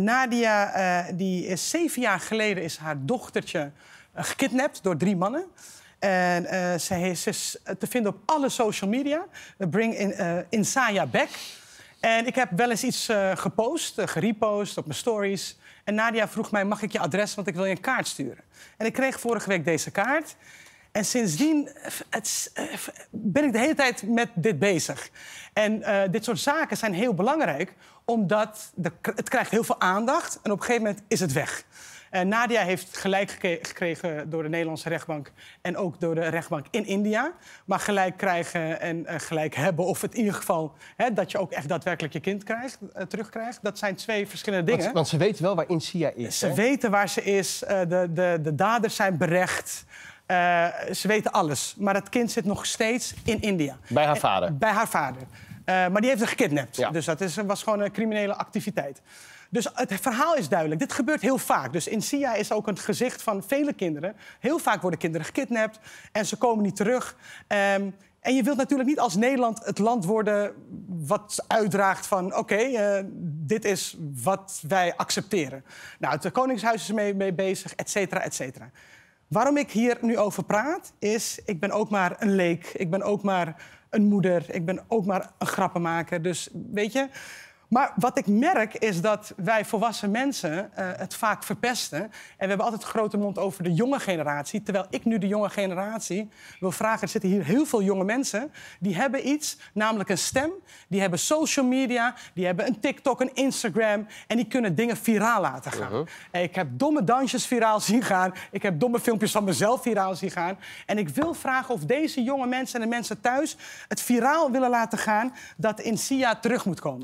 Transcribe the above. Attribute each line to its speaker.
Speaker 1: Nadia eh, die is zeven jaar geleden is haar dochtertje eh, gekidnapt door drie mannen. En eh, ze is, te vinden op alle social media. Bring in, Insaya back. En ik heb wel eens iets gepost, gerepost op mijn stories. En Nadia vroeg mij, mag ik je adres, want ik wil je een kaart sturen. En ik kreeg vorige week deze kaart. En sindsdien eh, het, eh, ben ik de hele tijd met dit bezig. En eh, dit soort zaken zijn heel belangrijk, omdat de, het krijgt heel veel aandacht en op een gegeven moment is het weg. Nadia heeft gelijk gekregen door de Nederlandse rechtbank en ook door de rechtbank in India. Maar gelijk krijgen en gelijk hebben, of in ieder geval hè, dat je ook echt daadwerkelijk je kind krijgt, terugkrijgt, dat zijn twee verschillende dingen. Want, ze weten wel waar Sia is. Ze weten waar ze is, de, de, de daders zijn berecht. Eh, ze weten alles. Maar dat kind zit nog steeds in India. Bij haar eh, vader? bij haar vader. Eh, maar die heeft het gekidnapt. Dus dat is, was gewoon een criminele activiteit. Dus het verhaal is duidelijk. Dit gebeurt heel vaak. Dus in SIA is ook het gezicht van vele kinderen. Heel vaak worden kinderen gekidnapt en ze komen niet terug. Ehm, en je wilt natuurlijk niet als Nederland het land worden wat uitdraagt van... oké, dit is wat wij accepteren. Nou, het Koningshuis is mee, mee bezig, etcetera, etcetera. et cetera. Waarom ik hier nu over praat, is ik ben ook maar een leek. Ik ben ook maar een moeder. Ik ben ook maar een grappenmaker. Dus weet je, maar wat ik merk is dat wij volwassen mensen eh, het vaak verpesten. En we hebben altijd grote mond over de jonge generatie. Terwijl ik nu de jonge generatie wil vragen. Er zitten hier heel veel jonge mensen. Die hebben iets, namelijk een stem. Die hebben social media. Die hebben een TikTok, een Instagram. En die kunnen dingen viraal laten gaan. Uh-huh. Ik heb domme dansjes viraal zien gaan. Ik heb domme filmpjes van mezelf viraal zien gaan. En ik wil vragen of deze jonge mensen en de mensen thuis het viraal willen laten gaan dat in SIA terug moet komen.